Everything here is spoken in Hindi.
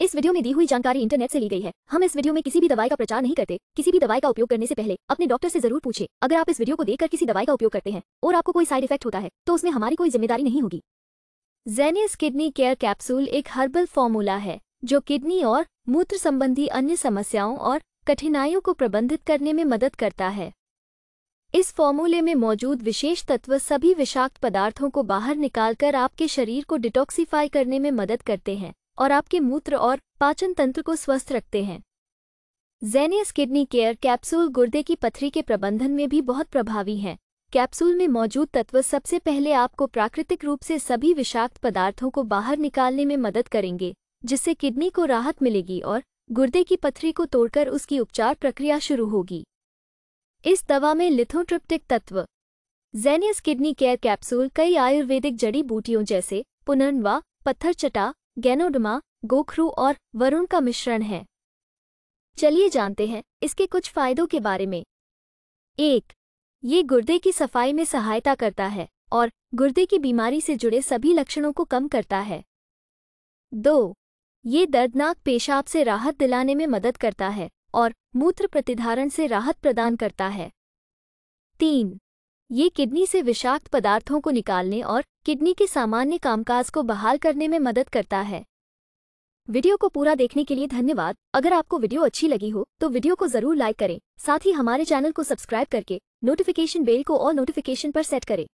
इस वीडियो में दी हुई जानकारी इंटरनेट से ली गई है हम इस वीडियो में किसी भी दवाई का प्रचार नहीं करते किसी भी दवाई का उपयोग करने से पहले अपने डॉक्टर से जरूर पूछे अगर आप इस वीडियो को देखकर किसी दवाई का उपयोग करते हैं और आपको कोई साइड इफेक्ट होता है तो उसमें हमारी कोई जिम्मेदारी नहीं होगी जेनियस किडनी केयर कैप्सूल एक हर्बल फॉर्मूला है जो किडनी और मूत्र संबंधी अन्य समस्याओं और कठिनाइयों को प्रबंधित करने में मदद करता है इस फॉर्मूले में मौजूद विशेष तत्व सभी विषाक्त पदार्थों को बाहर निकालकर आपके शरीर को डिटॉक्सीफाई करने में मदद करते हैं और आपके मूत्र और पाचन तंत्र को स्वस्थ रखते हैं जेनियस किडनी केयर कैप्सूल गुर्दे की पथरी के प्रबंधन में भी बहुत प्रभावी है कैप्सूल में मौजूद तत्व सबसे पहले आपको प्राकृतिक रूप से सभी विषाक्त पदार्थों को बाहर निकालने में मदद करेंगे जिससे किडनी को राहत मिलेगी और गुर्दे की पथरी को तोड़कर उसकी उपचार प्रक्रिया शुरू होगी इस दवा में लिथोट्रिप्टिक तत्व जेनियस किडनी केयर कैप्सूल कई आयुर्वेदिक जड़ी बूटियों जैसे पुनर्वा पत्थर चटा गैनोडमा गोखरू और वरुण का मिश्रण है चलिए जानते हैं इसके कुछ फायदों के बारे में एक ये गुर्दे की सफाई में सहायता करता है और गुर्दे की बीमारी से जुड़े सभी लक्षणों को कम करता है दो ये दर्दनाक पेशाब से राहत दिलाने में मदद करता है और मूत्र प्रतिधारण से राहत प्रदान करता है तीन ये किडनी से विषाक्त पदार्थों को निकालने और किडनी के सामान्य कामकाज को बहाल करने में मदद करता है वीडियो को पूरा देखने के लिए धन्यवाद अगर आपको वीडियो अच्छी लगी हो तो वीडियो को जरूर लाइक करें साथ ही हमारे चैनल को सब्सक्राइब करके नोटिफिकेशन बेल को और नोटिफिकेशन पर सेट करें